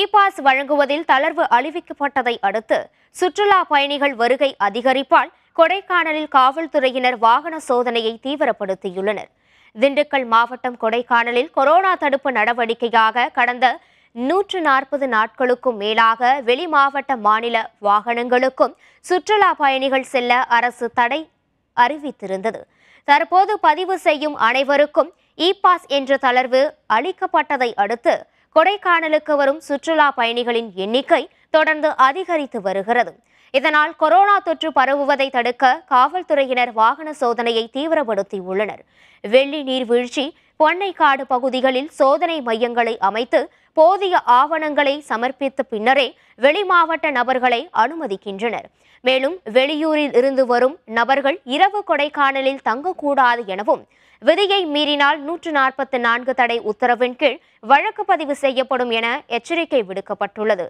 e pass வழங்குவதில் தளர்வு அறிவிக்கப்பட்டதை அடுத்து சுற்றுலா பயணிகள் வருகை அதிகரிப்பால் கொடைக்கானலில் காவல்துறையினர் வாகன சோதனையை தீவிரப்படுத்தியுள்ளனர் திண்டுக்கல் மாவட்டம் கொடைக்கானலில் கொரோனா தடுப்பு நடவடிக்கையாக கடந்த நூற்று நாற்பது நாட்களுக்கும் மேலாக வெளி மாவட்ட மாநில வாகனங்களுக்கும் சுற்றுலா பயணிகள் செல்ல அரசு தடை அறிவித்திருந்தது தற்போது பதிவு செய்யும் அனைவருக்கும் இ பாஸ் என்ற தளர்வு அளிக்கப்பட்டதை அடுத்து கொடைக்கானலுக்கு வரும் சுற்றுலா பயணிகளின் எண்ணிக்கை தொடர்ந்து அதிகரித்து வருகிறது இதனால் கொரோனா தொற்று பரவுவதை தடுக்க காவல்துறையினர் வாகன சோதனையை தீவிரப்படுத்தியுள்ளனர் வெள்ளி நீர்வீழ்ச்சி பொன்னைக்காடு பகுதிகளில் சோதனை மையங்களை அமைத்து போதிய ஆவணங்களை சமர்ப்பித்த பின்னரே வெளிமாவட்ட நபர்களை அனுமதிக்கின்றனர் மேலும் வெளியூரில் இருந்து வரும் நபர்கள் இரவு கொடைக்கானலில் தங்கக்கூடாது எனவும் விதியை மீறினால் நூற்று நாற்பத்தி நான்கு தடை உத்தரவின் கீழ் வழக்கு பதிவு செய்யப்படும் என எச்சரிக்கை விடுக்கப்பட்டுள்ளது